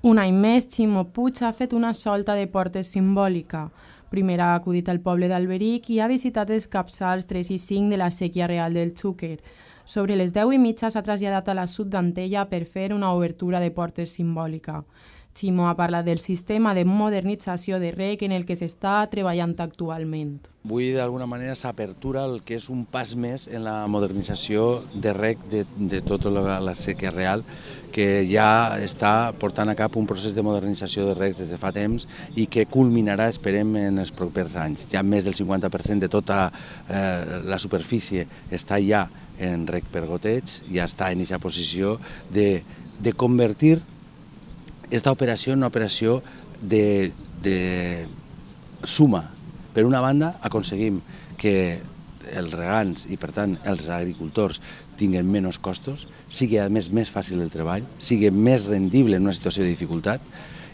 Un any més, Ximo Puig ha fet una solta de portes simbòlica. Primer ha acudit al poble d'Alberic i ha visitat els capçals 3 i 5 de la sèquia real del Xúquer. Sobre les 10 i mitja s'ha traslladat a la sud d'Antella per fer una obertura de portes simbòlica. Ximo ha parlat del sistema de modernització de REC en el que s'està treballant actualment. Avui, d'alguna manera, s'apertura el que és un pas més en la modernització de REC de, de tota la, la sequia real, que ja està portant a cap un procés de modernització de REC des de fa temps i que culminarà, esperem, en els propers anys. Ja més del 50% de tota eh, la superfície està ja en rec per goteig i ja està en aquesta posició de, de convertir aquesta operació en una operació de, de suma. Per una banda, aconseguim que els regants i, per tant, els agricultors tinguen menys costos, sigui, a més, més fàcil el treball, sigui més rendible en una situació de dificultat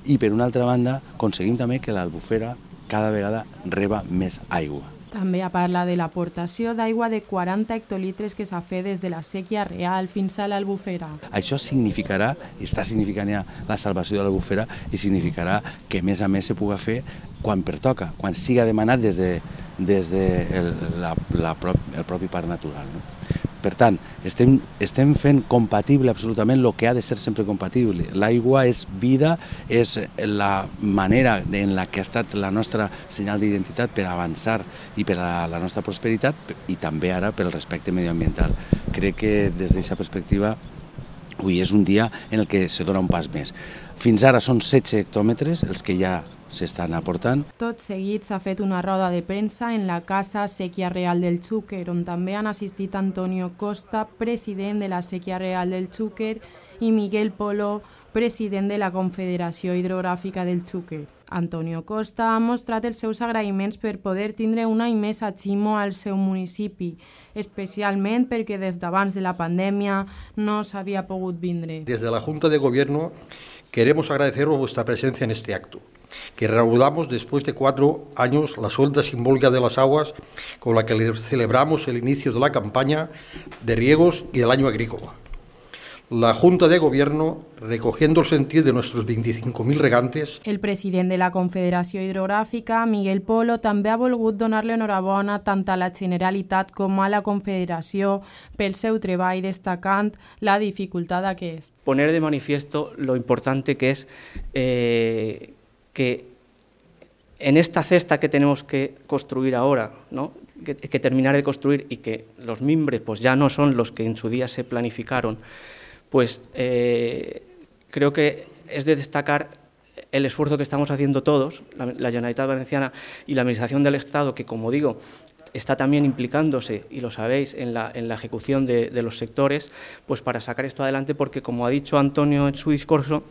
i, per una altra banda, aconseguim també que l'albufera cada vegada reba més aigua. També a parla de l'aportació d'aigua de 40 hectolitres que s'ha fet des de la sèquia real fins a l'Albufera. Això significarà, està significant ja la salvació de l'Albufera i significarà que a més a més se puga fer quan pertoca, quan siga demanat des de, des de el, la, la, el propi parc natural. No? Per tant, estem, estem fent compatible absolutament el que ha de ser sempre compatible. L'aigua és vida, és la manera en la que ha estat la nostra senyal d'identitat per avançar i per a la nostra prosperitat i també ara pel respecte medioambiental. Crec que des d'aquesta perspectiva avui és un dia en el que se dona un pas més. Fins ara són 16 hectòmetres els que ja s'estan aportant. Tot seguit s'ha fet una roda de premsa en la Casa Sèquia Real del Xúquer, on també han assistit Antonio Costa, president de la Sèquia Real del Xúquer, i Miguel Polo, president de la Confederació Hidrogràfica del Xúquer. Antonio Costa ha mostrat els seus agraïments per poder tindre un any més a Ximo al seu municipi, especialment perquè des d'abans de la pandèmia no s'havia pogut vindre. Des de la Junta de Gobierno queremos agradeceros vuestra presencia en este acto. que reanudamos después de cuatro años la suelta simbólica de las aguas con la que celebramos el inicio de la campaña de riegos y del año agrícola. La Junta de Gobierno, recogiendo el sentir de nuestros 25.000 regantes... El presidente de la Confederación Hidrográfica, Miguel Polo, también ha volgut donarle enhorabona tanto a la Generalitat como a la Confederación pel seu treball destacant la que es. Poner de manifiesto lo importante que es eh, que en esta cesta que tenemos que construir ahora, que, terminar de construir y que los mimbres pues, ya no son los que en su día se planificaron, pues eh, creo que es de destacar el esfuerzo que estamos haciendo todos, la, Generalitat Valenciana y la Administración del Estado, que como digo, está también implicándose, y lo sabéis, en la, ejecución de los sectores, pues para sacar esto adelante, porque como ha dicho Antonio en su discurso,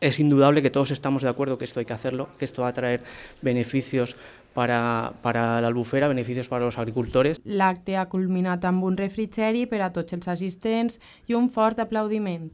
es indudable que todos estamos de acuerdo que esto hay que hacerlo, que esto va a traer beneficios para, para albufera, beneficios para los agricultores. L'acte ha culminat amb un refrigeri per a tots els assistents i un fort aplaudiment.